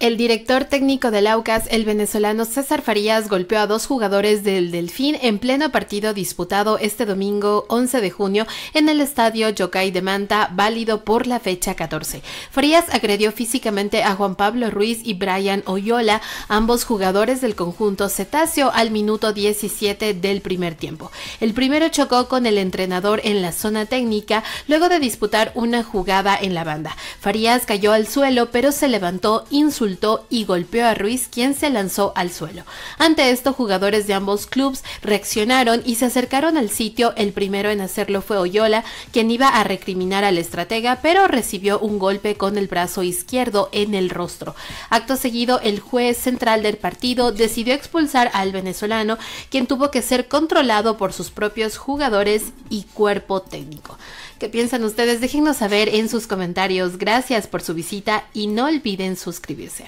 El director técnico del Aucas, el venezolano César Farías, golpeó a dos jugadores del Delfín en pleno partido disputado este domingo 11 de junio en el estadio Yokai de Manta, válido por la fecha 14. Farías agredió físicamente a Juan Pablo Ruiz y Brian Oyola, ambos jugadores del conjunto cetáceo, al minuto 17 del primer tiempo. El primero chocó con el entrenador en la zona técnica luego de disputar una jugada en la banda. Farías cayó al suelo, pero se levantó insultando y golpeó a Ruiz, quien se lanzó al suelo. Ante esto, jugadores de ambos clubes reaccionaron y se acercaron al sitio. El primero en hacerlo fue Oyola, quien iba a recriminar al estratega, pero recibió un golpe con el brazo izquierdo en el rostro. Acto seguido, el juez central del partido decidió expulsar al venezolano, quien tuvo que ser controlado por sus propios jugadores y cuerpo técnico. ¿Qué piensan ustedes? Déjenos saber en sus comentarios. Gracias por su visita y no olviden suscribirse.